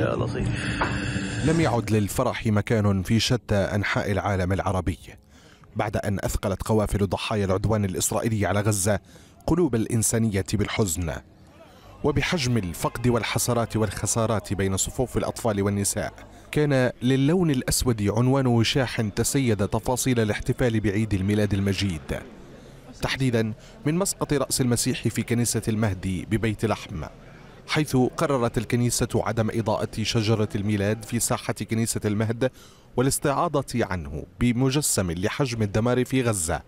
يا لطيف لم يعد للفرح مكان في شتى أنحاء العالم العربي بعد أن أثقلت قوافل ضحايا العدوان الإسرائيلي على غزة قلوب الإنسانية بالحزن وبحجم الفقد والحسرات والخسارات بين صفوف الأطفال والنساء كان للون الأسود عنوان وشاح تسيد تفاصيل الاحتفال بعيد الميلاد المجيد تحديدا من مسقط رأس المسيح في كنيسة المهدي ببيت لحم حيث قررت الكنيسة عدم إضاءة شجرة الميلاد في ساحة كنيسة المهد والاستعاضة عنه بمجسم لحجم الدمار في غزة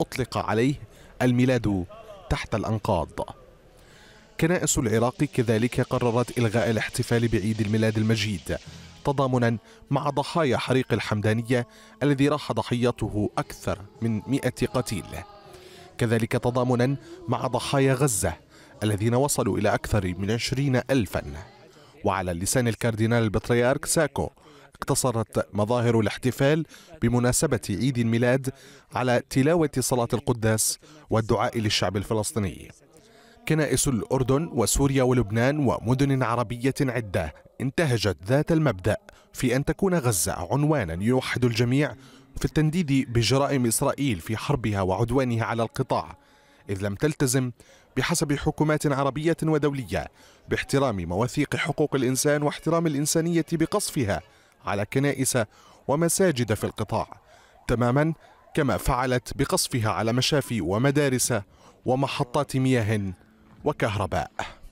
أطلق عليه الميلاد تحت الأنقاض كنائس العراق كذلك قررت إلغاء الاحتفال بعيد الميلاد المجيد تضامنا مع ضحايا حريق الحمدانية الذي راح ضحيته أكثر من مئة قتيل كذلك تضامنا مع ضحايا غزة الذين وصلوا إلى أكثر من عشرين ألفا وعلى لسان الكاردينال البطريرك ساكو اقتصرت مظاهر الاحتفال بمناسبة عيد الميلاد على تلاوة صلاة القداس والدعاء للشعب الفلسطيني كنائس الأردن وسوريا ولبنان ومدن عربية عدة انتهجت ذات المبدأ في أن تكون غزة عنوانا يوحد الجميع في التنديد بجرائم إسرائيل في حربها وعدوانها على القطاع إذ لم تلتزم بحسب حكومات عربية ودولية باحترام مواثيق حقوق الإنسان واحترام الإنسانية بقصفها على كنائس ومساجد في القطاع تماما كما فعلت بقصفها على مشافي ومدارس ومحطات مياه وكهرباء